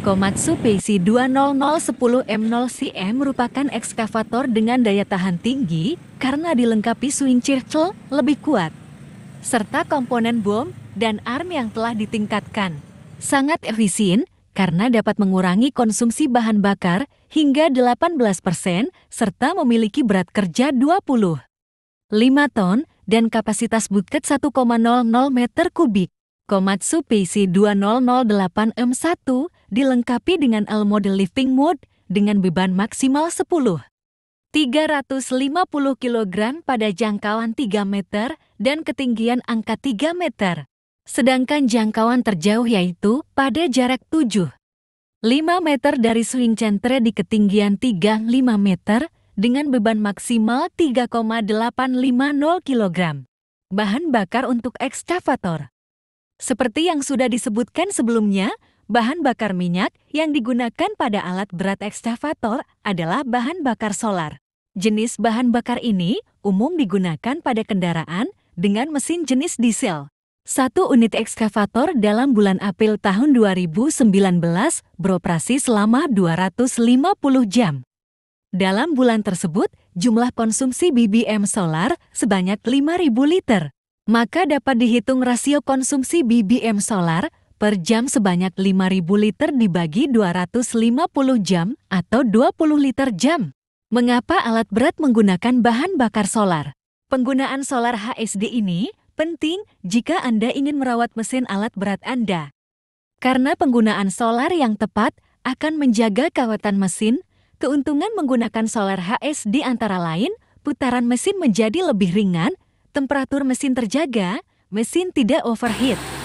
Komatsu PC 20010M0CM merupakan ekskavator dengan daya tahan tinggi karena dilengkapi swing circle lebih kuat, serta komponen bom dan arm yang telah ditingkatkan. Sangat efisien karena dapat mengurangi konsumsi bahan bakar hingga 18% serta memiliki berat kerja 20. 5 ton dan kapasitas buket 1,00 meter kubik. Komatsu PC 2008 m 1 dilengkapi dengan L model lifting mode dengan beban maksimal 10. 350 kg pada jangkauan 3 meter dan ketinggian angka 3 meter. Sedangkan jangkauan terjauh yaitu pada jarak 7. 5 meter dari swing centre di ketinggian 3-5 meter dengan beban maksimal 3,850 kg. Bahan bakar untuk ekskavator. Seperti yang sudah disebutkan sebelumnya, Bahan bakar minyak yang digunakan pada alat berat ekskavator adalah bahan bakar solar. Jenis bahan bakar ini umum digunakan pada kendaraan dengan mesin jenis diesel. Satu unit ekskavator dalam bulan April tahun 2019 beroperasi selama 250 jam. Dalam bulan tersebut, jumlah konsumsi BBM solar sebanyak 5.000 liter. Maka dapat dihitung rasio konsumsi BBM solar per jam sebanyak 5.000 liter dibagi 250 jam atau 20 liter jam. Mengapa alat berat menggunakan bahan bakar solar? Penggunaan solar HSD ini penting jika Anda ingin merawat mesin alat berat Anda. Karena penggunaan solar yang tepat akan menjaga kawatan mesin, keuntungan menggunakan solar HSD antara lain, putaran mesin menjadi lebih ringan, temperatur mesin terjaga, mesin tidak overheat.